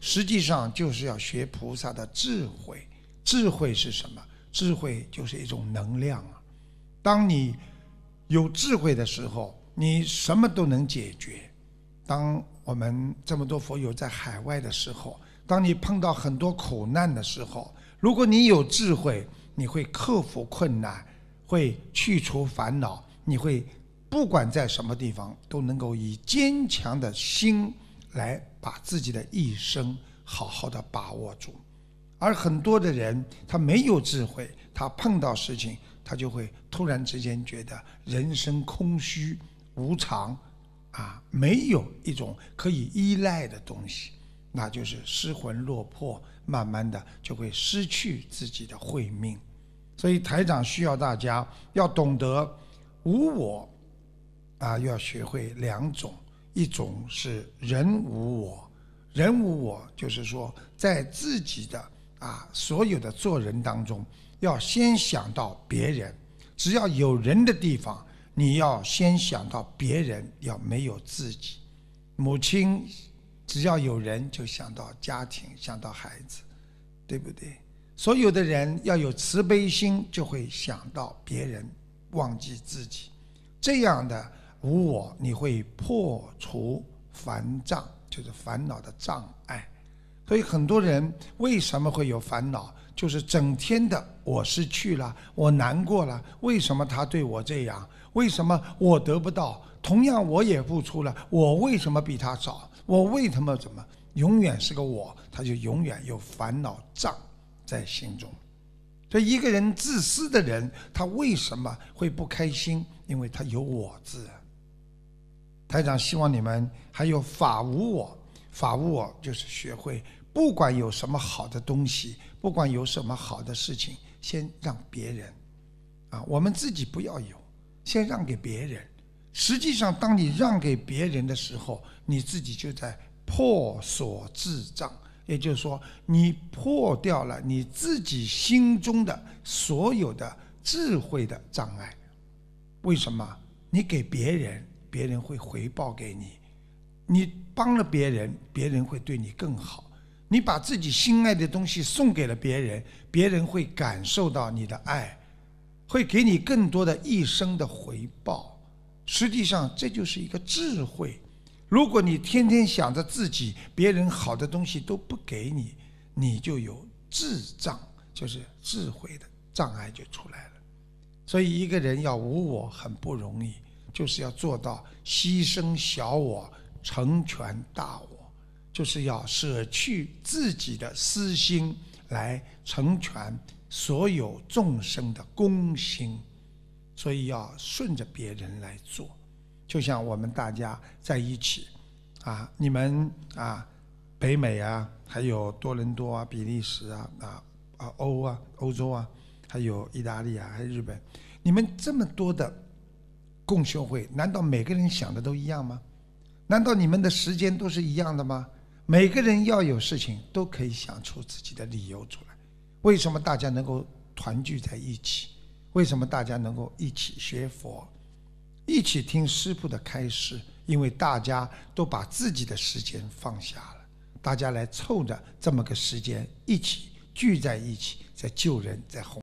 实际上就是要学菩萨的智慧。智慧是什么？智慧就是一种能量啊！当你有智慧的时候，你什么都能解决。当我们这么多佛友在海外的时候，当你碰到很多苦难的时候，如果你有智慧，你会克服困难，会去除烦恼，你会不管在什么地方都能够以坚强的心来。把自己的一生好好的把握住，而很多的人他没有智慧，他碰到事情，他就会突然之间觉得人生空虚无常，啊，没有一种可以依赖的东西，那就是失魂落魄，慢慢的就会失去自己的慧命。所以台长需要大家要懂得无我，啊，要学会两种。一种是人无我，人无我就是说，在自己的啊所有的做人当中，要先想到别人。只要有人的地方，你要先想到别人，要没有自己。母亲只要有人，就想到家庭，想到孩子，对不对？所有的人要有慈悲心，就会想到别人，忘记自己。这样的。无我，你会破除烦障，就是烦恼的障碍。所以很多人为什么会有烦恼？就是整天的我失去了，我难过了。为什么他对我这样？为什么我得不到？同样我也不出了。我为什么比他早？我为什么怎么永远是个我？他就永远有烦恼障在心中。所以一个人自私的人，他为什么会不开心？因为他有我字。台长希望你们还有法无我，法无我就是学会，不管有什么好的东西，不管有什么好的事情，先让别人，啊，我们自己不要有，先让给别人。实际上，当你让给别人的时候，你自己就在破锁智障，也就是说，你破掉了你自己心中的所有的智慧的障碍。为什么？你给别人。别人会回报给你，你帮了别人，别人会对你更好。你把自己心爱的东西送给了别人，别人会感受到你的爱，会给你更多的一生的回报。实际上，这就是一个智慧。如果你天天想着自己，别人好的东西都不给你，你就有智障，就是智慧的障碍就出来了。所以，一个人要无我很不容易。就是要做到牺牲小我，成全大我；就是要舍去自己的私心，来成全所有众生的公心。所以要顺着别人来做。就像我们大家在一起，啊，你们啊，北美啊，还有多伦多啊，比利时啊，啊啊，欧啊，欧洲啊，还有意大利啊，还有日本，你们这么多的。共修会难道每个人想的都一样吗？难道你们的时间都是一样的吗？每个人要有事情都可以想出自己的理由出来。为什么大家能够团聚在一起？为什么大家能够一起学佛，一起听师父的开示？因为大家都把自己的时间放下了，大家来凑着这么个时间一起聚在一起，在救人，在弘。